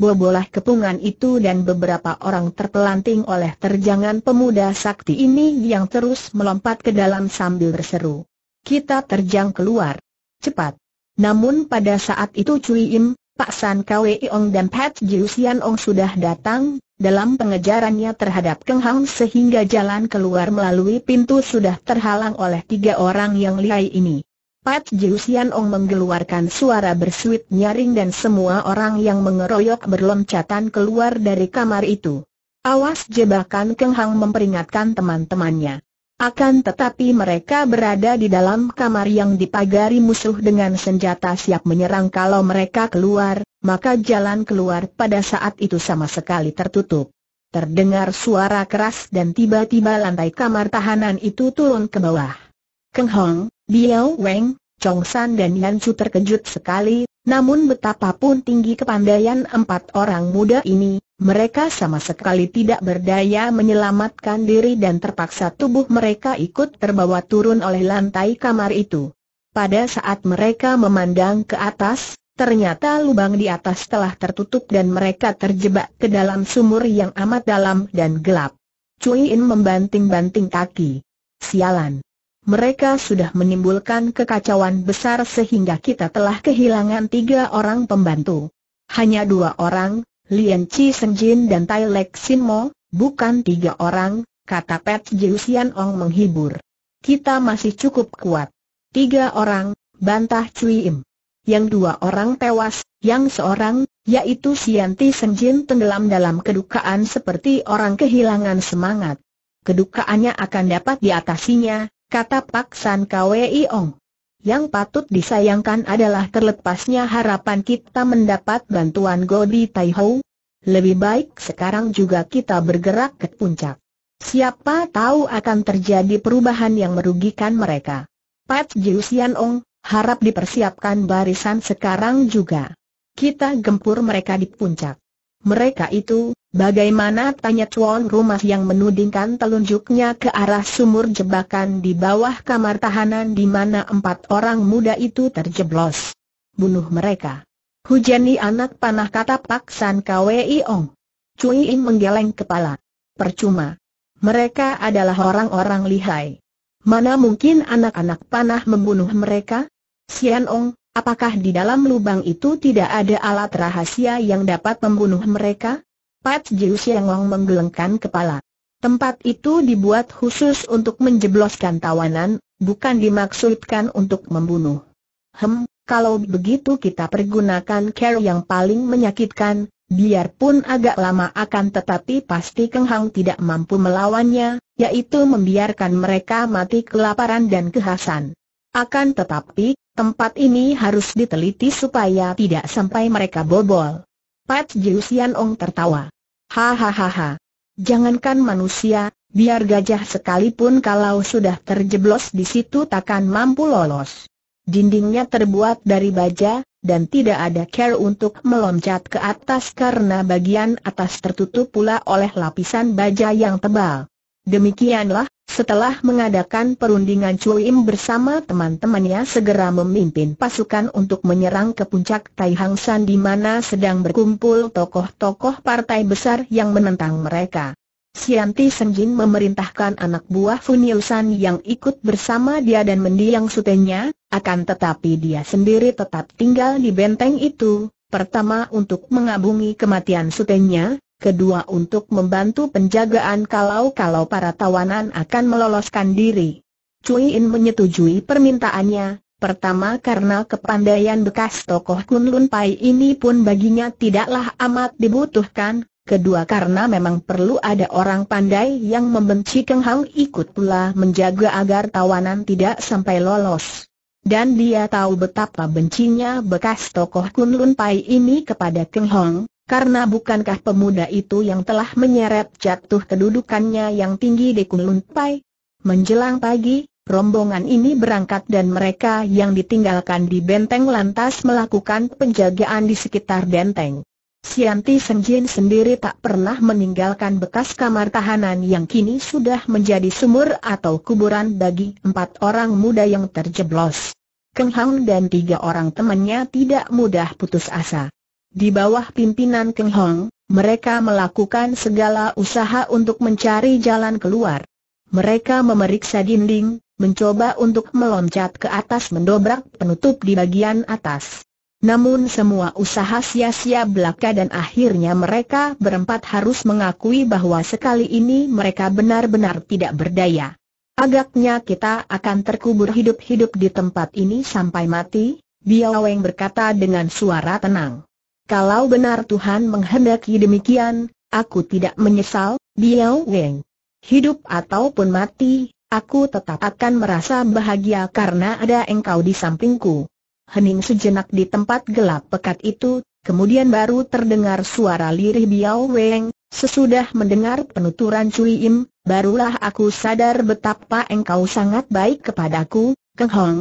bobolah kepungan itu dan beberapa orang terpelanting oleh terjangan pemuda sakti ini yang terus melompat ke dalam sambil berseru. Kita terjang keluar. Cepat. Namun pada saat itu Cui Im, Pak San Kwei Ong dan Pat Jiu Sian Ong sudah datang, dalam pengejarannya terhadap Keng Hang sehingga jalan keluar melalui pintu sudah terhalang oleh tiga orang yang lihai ini. Pat Jiusian Ong menggeluarkan suara bersuit nyaring dan semua orang yang mengeroyok berloncatan keluar dari kamar itu. Awas jebakan Keng Hang memperingatkan teman-temannya. Akan tetapi mereka berada di dalam kamar yang dipagari musuh dengan senjata siap menyerang kalau mereka keluar, maka jalan keluar pada saat itu sama sekali tertutup. Terdengar suara keras dan tiba-tiba lantai kamar tahanan itu turun ke bawah. Keng Hong, Biao Weng, Chong San dan Yan Chu terkejut sekali, namun betapapun tinggi kepandaian empat orang muda ini, mereka sama sekali tidak berdaya menyelamatkan diri dan terpaksa tubuh mereka ikut terbawa turun oleh lantai kamar itu. Pada saat mereka memandang ke atas, ternyata lubang di atas telah tertutup dan mereka terjebak ke dalam sumur yang amat dalam dan gelap. Cui In membanting-banting kaki. Sialan mereka sudah menimbulkan kekacauan besar sehingga kita telah kehilangan tiga orang pembantu. Hanya dua orang, Lian Chi Senjin dan Tai Lek Sin Mo, bukan tiga orang, kata Pet Jiusian Ong menghibur. Kita masih cukup kuat. Tiga orang, bantah Cui Im. Yang dua orang tewas, yang seorang, yaitu Sianti Senjin tenggelam dalam kedukaan seperti orang kehilangan semangat. Kedukaannya akan dapat diatasinya, kata Pak San Kwei Ong. Yang patut disayangkan adalah terlepasnya harapan kita mendapat bantuan Godi Taihou. Lebih baik sekarang juga kita bergerak ke puncak. Siapa tahu akan terjadi perubahan yang merugikan mereka. Pat Jiusian Ong, harap dipersiapkan barisan sekarang juga. Kita gempur mereka di puncak. Mereka itu, bagaimana tanya tuan rumah yang menudingkan telunjuknya ke arah sumur jebakan di bawah kamar tahanan di mana empat orang muda itu terjeblos. Bunuh mereka. Hujani anak panah kata San Kwei Ong. Cui In menggeleng kepala. Percuma. Mereka adalah orang-orang lihai. Mana mungkin anak-anak panah membunuh mereka? Sian Ong, Apakah di dalam lubang itu tidak ada alat rahasia yang dapat membunuh mereka? Pat Jiu Long menggelengkan kepala. Tempat itu dibuat khusus untuk menjebloskan tawanan, bukan dimaksudkan untuk membunuh. Hem, kalau begitu kita pergunakan care yang paling menyakitkan, biarpun agak lama akan tetapi pasti Keng Hang tidak mampu melawannya, yaitu membiarkan mereka mati kelaparan dan kehasan. Akan tetapi, Tempat ini harus diteliti supaya tidak sampai mereka bobol. Pat Jiusian Ong tertawa. Hahaha. Jangankan manusia, biar gajah sekalipun kalau sudah terjeblos di situ takkan mampu lolos. Dindingnya terbuat dari baja, dan tidak ada care untuk meloncat ke atas karena bagian atas tertutup pula oleh lapisan baja yang tebal. Demikianlah, setelah mengadakan perundingan Im bersama teman-temannya segera memimpin pasukan untuk menyerang ke puncak Taihang San di mana sedang berkumpul tokoh-tokoh partai besar yang menentang mereka. Sianti Senjin memerintahkan anak buah San yang ikut bersama dia dan mendiang sutenya, akan tetapi dia sendiri tetap tinggal di benteng itu, pertama untuk mengabungi kematian sutenya, kedua untuk membantu penjagaan kalau-kalau para tawanan akan meloloskan diri. Cui In menyetujui permintaannya, pertama karena kepandaian bekas tokoh Kun Lun Pai ini pun baginya tidaklah amat dibutuhkan, kedua karena memang perlu ada orang pandai yang membenci Keng Hang ikut pula menjaga agar tawanan tidak sampai lolos. Dan dia tahu betapa bencinya bekas tokoh Kun Lun Pai ini kepada Keng Hong, karena bukankah pemuda itu yang telah menyeret jatuh kedudukannya yang tinggi di Kunlun Pai? Menjelang pagi, rombongan ini berangkat dan mereka yang ditinggalkan di benteng lantas melakukan penjagaan di sekitar benteng. Sianti Senjin sendiri tak pernah meninggalkan bekas kamar tahanan yang kini sudah menjadi sumur atau kuburan bagi empat orang muda yang terjeblos. Keng Hang dan tiga orang temannya tidak mudah putus asa. Di bawah pimpinan Keng Hong, mereka melakukan segala usaha untuk mencari jalan keluar. Mereka memeriksa dinding, mencoba untuk meloncat ke atas mendobrak penutup di bagian atas. Namun semua usaha sia-sia belaka dan akhirnya mereka berempat harus mengakui bahwa sekali ini mereka benar-benar tidak berdaya. Agaknya kita akan terkubur hidup-hidup di tempat ini sampai mati, Biaweng berkata dengan suara tenang. Kalau benar Tuhan menghendaki demikian, aku tidak menyesal, Biao Weng. Hidup ataupun mati, aku tetap akan merasa bahagia karena ada engkau di sampingku. Hening sejenak di tempat gelap pekat itu, kemudian baru terdengar suara lirih Biao Weng, sesudah mendengar penuturan Cui Im, barulah aku sadar betapa engkau sangat baik kepadaku, Keng Hong.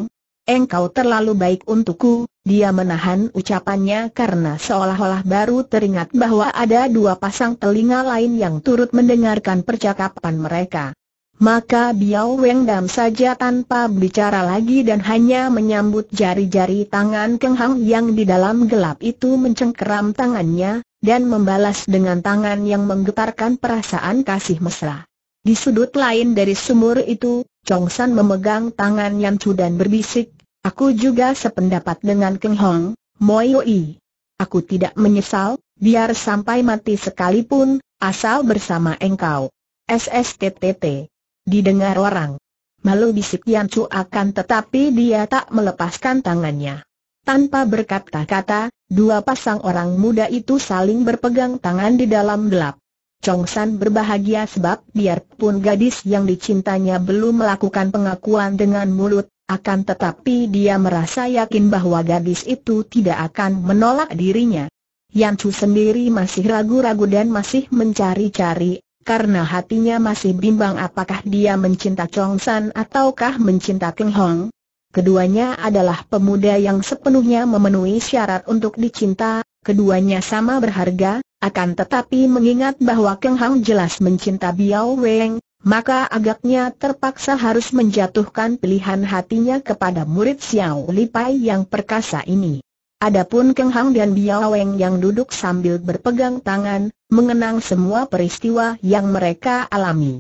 Engkau terlalu baik untukku, dia menahan ucapannya karena seolah-olah baru teringat bahwa ada dua pasang telinga lain yang turut mendengarkan percakapan mereka. Maka Biao Weng Dam saja tanpa bicara lagi dan hanya menyambut jari-jari tangan Keng Hang yang di dalam gelap itu mencengkeram tangannya, dan membalas dengan tangan yang menggetarkan perasaan kasih mesra. Di sudut lain dari sumur itu, Chong San memegang tangan Yan Chu dan berbisik, Aku juga sependapat dengan Keng Hong, Moyoi. Aku tidak menyesal, biar sampai mati sekalipun, asal bersama engkau. SSTTT. Didengar orang. Malu bisik Yan Chu akan tetapi dia tak melepaskan tangannya. Tanpa berkata-kata, dua pasang orang muda itu saling berpegang tangan di dalam gelap. Chong San berbahagia sebab biarpun gadis yang dicintanya belum melakukan pengakuan dengan mulut, akan tetapi dia merasa yakin bahwa gadis itu tidak akan menolak dirinya. Yan Chu sendiri masih ragu-ragu dan masih mencari-cari, karena hatinya masih bimbang apakah dia mencinta Chong San ataukah mencinta Keng Hong. Keduanya adalah pemuda yang sepenuhnya memenuhi syarat untuk dicinta, keduanya sama berharga, akan tetapi mengingat bahwa Keng Hong jelas mencinta Biao Weng, maka agaknya terpaksa harus menjatuhkan pilihan hatinya kepada murid Xiao Lipai yang perkasa ini. Adapun Keng Hang dan Biao Weng yang duduk sambil berpegang tangan, mengenang semua peristiwa yang mereka alami.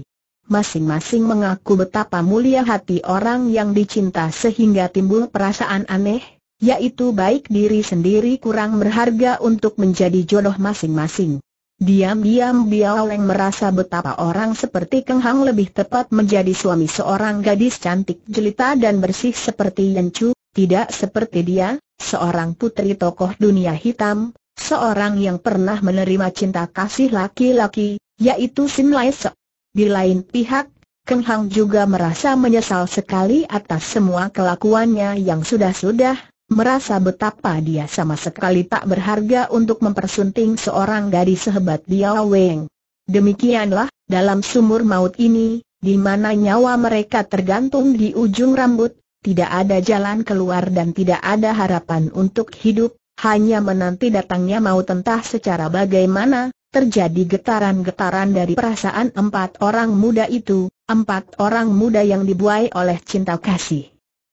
Masing-masing mengaku betapa mulia hati orang yang dicinta sehingga timbul perasaan aneh, yaitu baik diri sendiri kurang berharga untuk menjadi jodoh masing-masing. Diam-diam Biaoleng merasa betapa orang seperti Keng Hang lebih tepat menjadi suami seorang gadis cantik jelita dan bersih seperti Yan Chu, tidak seperti dia, seorang putri tokoh dunia hitam, seorang yang pernah menerima cinta kasih laki-laki, yaitu Sin Lai Se. Di lain pihak, Keng Hang juga merasa menyesal sekali atas semua kelakuannya yang sudah-sudah, merasa betapa dia sama sekali tak berharga untuk mempersunting seorang gadis sehebat Dia Weng. Demikianlah, dalam sumur maut ini, di mana nyawa mereka tergantung di ujung rambut, tidak ada jalan keluar dan tidak ada harapan untuk hidup, hanya menanti datangnya maut entah secara bagaimana, Terjadi getaran-getaran dari perasaan empat orang muda itu, empat orang muda yang dibuai oleh cinta kasih.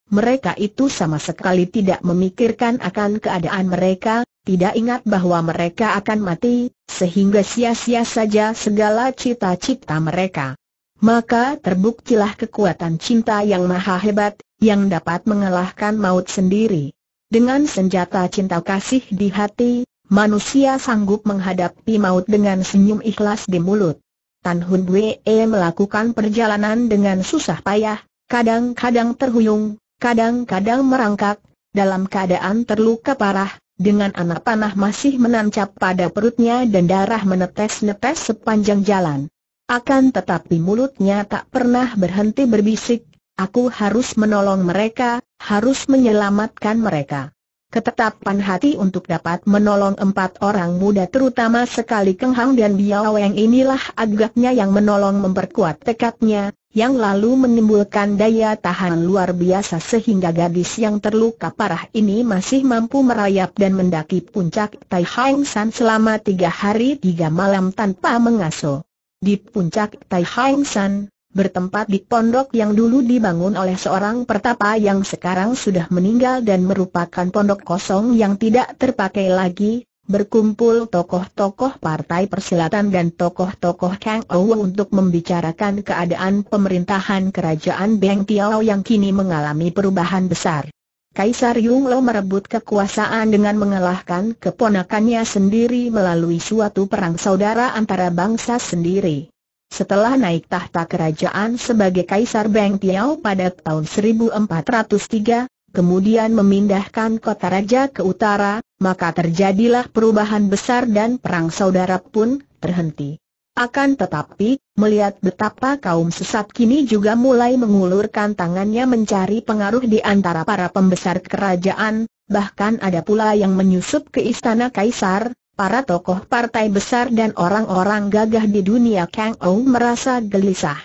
Mereka itu sama sekali tidak memikirkan akan keadaan mereka, tidak ingat bahwa mereka akan mati, sehingga sia-sia saja segala cita-cita mereka. Maka terbuktilah kekuatan cinta yang maha hebat, yang dapat mengalahkan maut sendiri. Dengan senjata cinta kasih di hati, manusia sanggup menghadapi maut dengan senyum ikhlas di mulut. Tan Hun Wee melakukan perjalanan dengan susah payah, kadang-kadang terhuyung, kadang-kadang merangkak, dalam keadaan terluka parah, dengan anak panah masih menancap pada perutnya dan darah menetes-netes sepanjang jalan. Akan tetapi mulutnya tak pernah berhenti berbisik, aku harus menolong mereka, harus menyelamatkan mereka ketetapan hati untuk dapat menolong empat orang muda terutama sekali Keng Hang dan Biao Weng inilah agaknya yang menolong memperkuat tekadnya, yang lalu menimbulkan daya tahan luar biasa sehingga gadis yang terluka parah ini masih mampu merayap dan mendaki puncak Tai Hang San selama tiga hari tiga malam tanpa mengasuh Di puncak Tai Hang San, bertempat di pondok yang dulu dibangun oleh seorang pertapa yang sekarang sudah meninggal dan merupakan pondok kosong yang tidak terpakai lagi, berkumpul tokoh-tokoh partai persilatan dan tokoh-tokoh Kang Ou untuk membicarakan keadaan pemerintahan kerajaan Beng Tiao yang kini mengalami perubahan besar. Kaisar Yung Lo merebut kekuasaan dengan mengalahkan keponakannya sendiri melalui suatu perang saudara antara bangsa sendiri. Setelah naik tahta kerajaan sebagai Kaisar Beng Tiao pada tahun 1403, kemudian memindahkan kota raja ke utara, maka terjadilah perubahan besar dan perang saudara pun terhenti. Akan tetapi, melihat betapa kaum sesat kini juga mulai mengulurkan tangannya mencari pengaruh di antara para pembesar kerajaan, bahkan ada pula yang menyusup ke istana kaisar, Para tokoh partai besar dan orang-orang gagah di dunia Kang Ou merasa gelisah.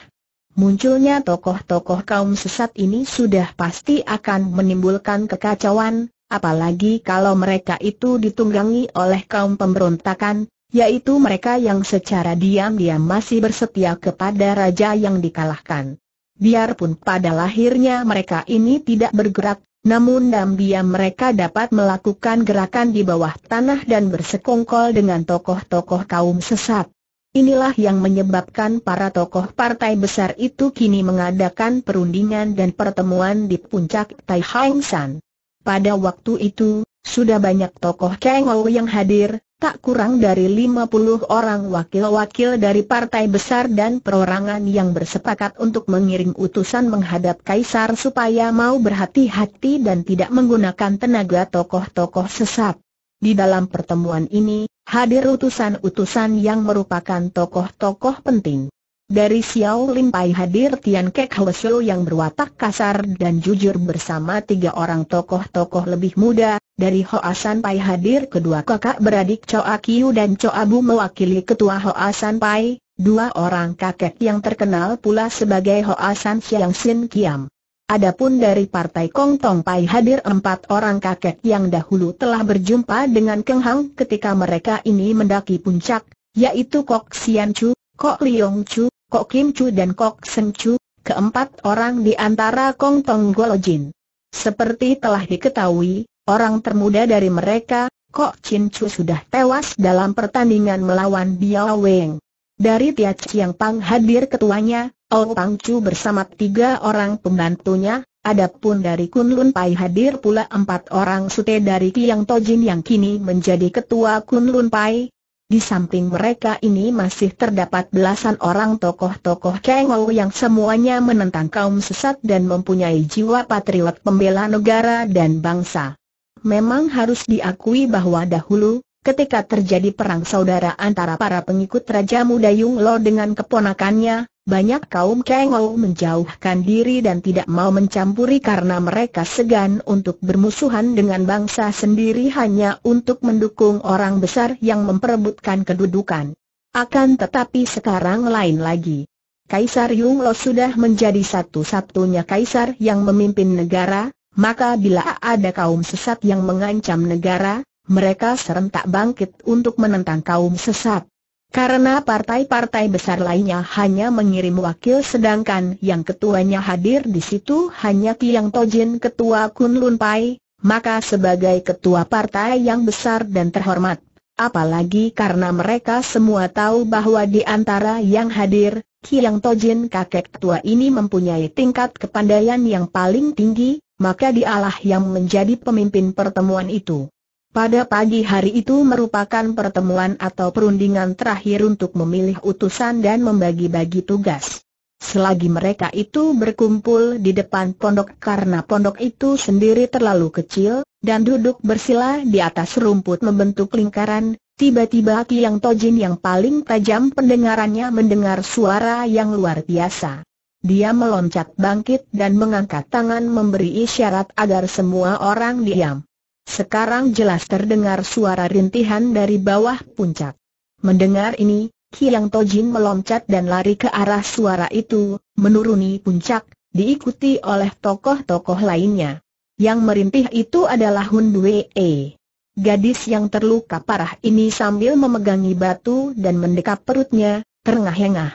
Munculnya tokoh-tokoh kaum sesat ini sudah pasti akan menimbulkan kekacauan, apalagi kalau mereka itu ditunggangi oleh kaum pemberontakan, yaitu mereka yang secara diam-diam masih bersetia kepada raja yang dikalahkan. Biarpun pada lahirnya mereka ini tidak bergerak, namun dambia mereka dapat melakukan gerakan di bawah tanah dan bersekongkol dengan tokoh-tokoh kaum sesat. Inilah yang menyebabkan para tokoh partai besar itu kini mengadakan perundingan dan pertemuan di puncak Tai Hang San. Pada waktu itu, sudah banyak tokoh Kengou yang hadir, tak kurang dari 50 orang wakil-wakil dari partai besar dan perorangan yang bersepakat untuk mengirim utusan menghadap Kaisar supaya mau berhati-hati dan tidak menggunakan tenaga tokoh-tokoh sesat. Di dalam pertemuan ini, hadir utusan-utusan yang merupakan tokoh-tokoh penting. Dari Xiao Lim Pai hadir Tian Kek Hlesu yang berwatak kasar dan jujur bersama tiga orang tokoh-tokoh lebih muda, dari Hoa San Pai hadir kedua kakak beradik Choa Kiu dan Choa Bu mewakili ketua Hoa San Pai, dua orang kakek yang terkenal pula sebagai Hoa San Xiang Sin Kiam. Adapun dari partai Kong Tong Pai hadir empat orang kakek yang dahulu telah berjumpa dengan Keng Hang ketika mereka ini mendaki puncak, yaitu Kok Sian Chu, Kok Liong Chu, Kok Kim Chu dan Kok Sen Chu, keempat orang di antara Kong Tong Jin. Seperti telah diketahui, orang termuda dari mereka, Kok Chin Chu sudah tewas dalam pertandingan melawan Biao Weng. Dari Tia Chiang Pang hadir ketuanya, Ou Pang Chu bersama tiga orang pembantunya, adapun dari Kun Lun Pai hadir pula empat orang sute dari Tiang Tojin yang kini menjadi ketua Kun Lun Pai, di samping mereka ini masih terdapat belasan orang tokoh-tokoh Kengou yang semuanya menentang kaum sesat dan mempunyai jiwa patriot pembela negara dan bangsa. Memang harus diakui bahwa dahulu, ketika terjadi perang saudara antara para pengikut Raja Muda Yung Lo dengan keponakannya, banyak kaum Kengou menjauhkan diri dan tidak mau mencampuri karena mereka segan untuk bermusuhan dengan bangsa sendiri hanya untuk mendukung orang besar yang memperebutkan kedudukan. Akan tetapi sekarang lain lagi. Kaisar Yung Lo sudah menjadi satu-satunya kaisar yang memimpin negara, maka bila ada kaum sesat yang mengancam negara, mereka serentak bangkit untuk menentang kaum sesat. Karena partai-partai besar lainnya hanya mengirim wakil sedangkan yang ketuanya hadir di situ hanya Tiang Tojin ketua Lun Pai, maka sebagai ketua partai yang besar dan terhormat. Apalagi karena mereka semua tahu bahwa di antara yang hadir, Kiang Tojin kakek tua ini mempunyai tingkat kepandaian yang paling tinggi, maka dialah yang menjadi pemimpin pertemuan itu. Pada pagi hari itu merupakan pertemuan atau perundingan terakhir untuk memilih utusan dan membagi-bagi tugas. Selagi mereka itu berkumpul di depan pondok karena pondok itu sendiri terlalu kecil, dan duduk bersila di atas rumput membentuk lingkaran, tiba-tiba Yang Tojin yang paling tajam pendengarannya mendengar suara yang luar biasa. Dia meloncat bangkit dan mengangkat tangan memberi isyarat agar semua orang diam. Sekarang jelas terdengar suara rintihan dari bawah puncak. Mendengar ini, Kiang Tojin meloncat dan lari ke arah suara itu, menuruni puncak, diikuti oleh tokoh-tokoh lainnya. Yang merintih itu adalah Hun Due. E. Gadis yang terluka parah ini sambil memegangi batu dan mendekap perutnya, terengah-engah.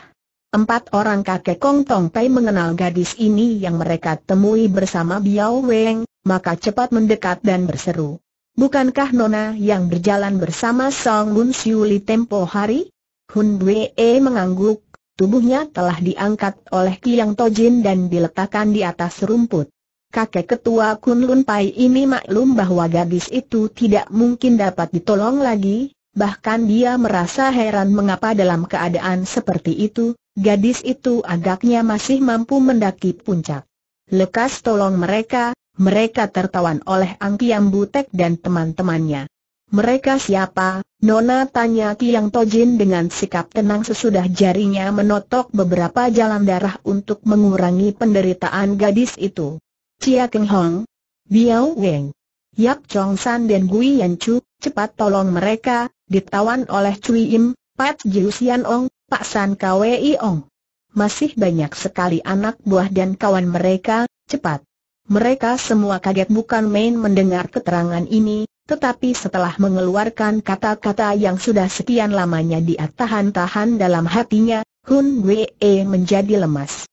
Empat orang kakek Kong Tong Pai mengenal gadis ini yang mereka temui bersama Biao Weng, maka cepat mendekat dan berseru. Bukankah Nona yang berjalan bersama Song Mun Siuli tempo hari? Hun Bwe e mengangguk, tubuhnya telah diangkat oleh Kiang Tojin dan diletakkan di atas rumput. Kakek ketua Kun Lun Pai ini maklum bahwa gadis itu tidak mungkin dapat ditolong lagi, bahkan dia merasa heran mengapa dalam keadaan seperti itu, gadis itu agaknya masih mampu mendaki puncak. Lekas tolong mereka, mereka tertawan oleh Ang Kiang Butek dan teman-temannya. Mereka siapa? Nona tanya Kiang Tojin dengan sikap tenang sesudah jarinya menotok beberapa jalan darah untuk mengurangi penderitaan gadis itu. Cia Keng Hong, Biao Weng, Yap Chong San dan Gui Yan Chu, cepat tolong mereka, ditawan oleh Cui Im, Pat Jiu Sian Ong, Pak San Kwei Ong. Masih banyak sekali anak buah dan kawan mereka, cepat. Mereka semua kaget bukan main mendengar keterangan ini, tetapi setelah mengeluarkan kata-kata yang sudah sekian lamanya dia tahan-tahan dalam hatinya, Hun Wei menjadi lemas.